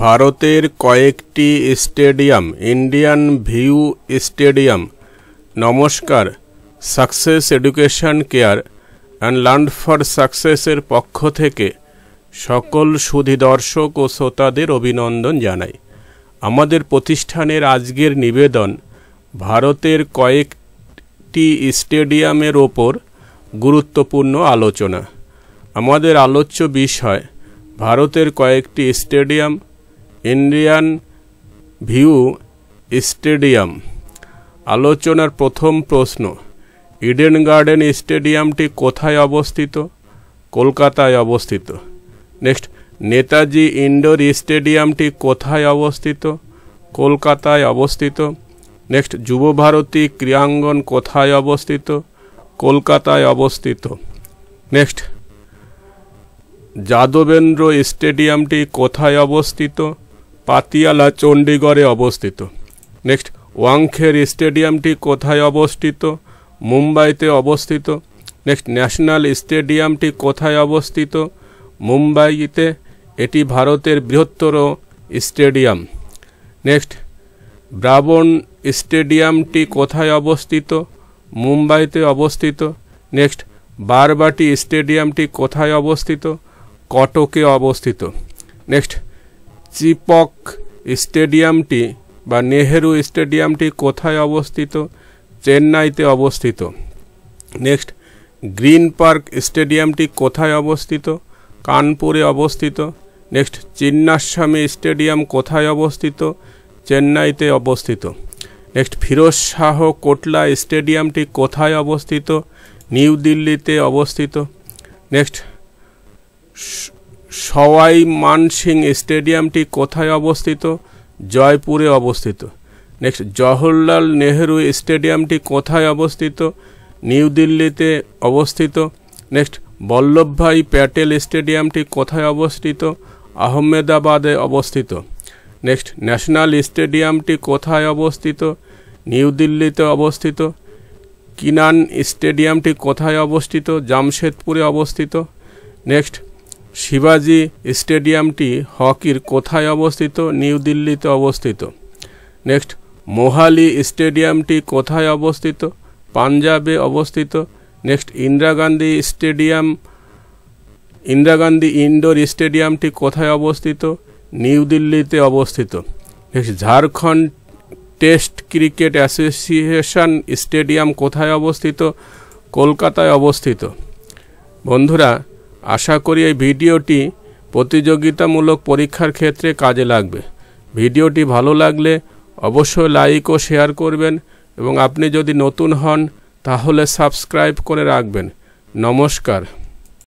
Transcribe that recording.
ভারতের কয়েকটি stadium Indian view stadium নমস্কার success education care and learn for সাকসেসের পক্ষ থেকে সকল সুধী দর্শক ও শ্রোতাদের অভিনন্দন জানাই আমাদের প্রতিষ্ঠানের আজকের নিবেদন ভারতের কয়েকটি স্টেডিয়ামের ওপর গুরুত্বপূর্ণ আলোচনা আমাদের আলোচ্য বিষয় ভারতের কয়েকটি স্টেডিয়াম ইন্ডিয়ান ভিউ স্টেডিয়াম আলোচনার প্রথম প্রশ্ন ইডেন গার্ডেন স্টেডিয়ামটি কোথায় অবস্থিত কলকাতায় অবস্থিত নেক্সট নেতাজি ইনডোর স্টেডিয়ামটি কোথায় অবস্থিত কলকাতায় অবস্থিত নেক্সট যুবভারতী ক্রীড়াঙ্গন কোথায় অবস্থিত কলকাতায় অবস্থিত নেক্সট যাদবেন্দ্র স্টেডিয়ামটি কোথায় অবস্থিত পাতিয়ালা চণ্ডীগড়ে অবস্থিত নেক্সট ওয়াংখের স্টেডিয়ামটি কোথায় অবস্থিত মুম্বাইতে অবস্থিত নেক্সট ন্যাশনাল স্টেডিয়ামটি কোথায় অবস্থিত মুম্বাইতে এটি ভারতের বৃহত্তর স্টেডিয়াম নেক্সট ব্রাবণ স্টেডিয়ামটি কোথায় অবস্থিত মুম্বাইতে অবস্থিত নেক্সট বারবাটি স্টেডিয়ামটি কোথায় অবস্থিত কটকে অবস্থিত নেক্সট চিপক স্টেডিয়ামটি বা নেহেরু স্টেডিয়ামটি কোথায় অবস্থিত চেন্নাইতে অবস্থিত নেক্সট গ্রিন পার্ক স্টেডিয়ামটি কোথায় অবস্থিত কানপুরে অবস্থিত নেক্সট চিন্নাস্বামী স্টেডিয়াম কোথায় অবস্থিত চেন্নাইতে অবস্থিত নেক্সট ফিরোজ শাহ কোটলা স্টেডিয়ামটি কোথায় অবস্থিত নিউ দিল্লিতে অবস্থিত নেক্সট সওয়াই মানসিং স্টেডিয়ামটি কোথায় অবস্থিত জয়পুরে অবস্থিত নেক্সট জওহরলাল নেহরু স্টেডিয়ামটি কোথায় অবস্থিত নিউ দিল্লিতে অবস্থিত নেক্সট বল্লভভাই প্যাটেল স্টেডিয়ামটি কোথায় অবস্থিত আহমেদাবাদে অবস্থিত নেক্সট ন্যাশনাল স্টেডিয়ামটি কোথায় অবস্থিত নিউ দিল্লিতে অবস্থিত কিনান স্টেডিয়ামটি কোথায় অবস্থিত জামশেদপুরে অবস্থিত নেক্সট শিবাজি স্টেডিয়ামটি হকির কোথায় অবস্থিত নিউ দিল্লিতে অবস্থিত নেক্সট মোহালি স্টেডিয়ামটি কোথায় অবস্থিত পাঞ্জাবে অবস্থিত next Indira Gandhi stadium Indira Gandhi indoor স্টেডিয়ামটি কোথায় অবস্থিত নিউ দিল্লিতে অবস্থিত next Jharkhand test cricket association stadium কোথায় অবস্থিত কলকাতায় অবস্থিত বন্ধুরা আশা করি এই ভিডিওটি প্রতিযোগিতামূলক পরীক্ষার ক্ষেত্রে কাজে লাগবে ভিডিওটি ভালো লাগলে অবশ্যই লাইক ও শেয়ার করবেন এবং আপনি যদি নতুন হন তাহলে সাবস্ক্রাইব করে রাখবেন নমস্কার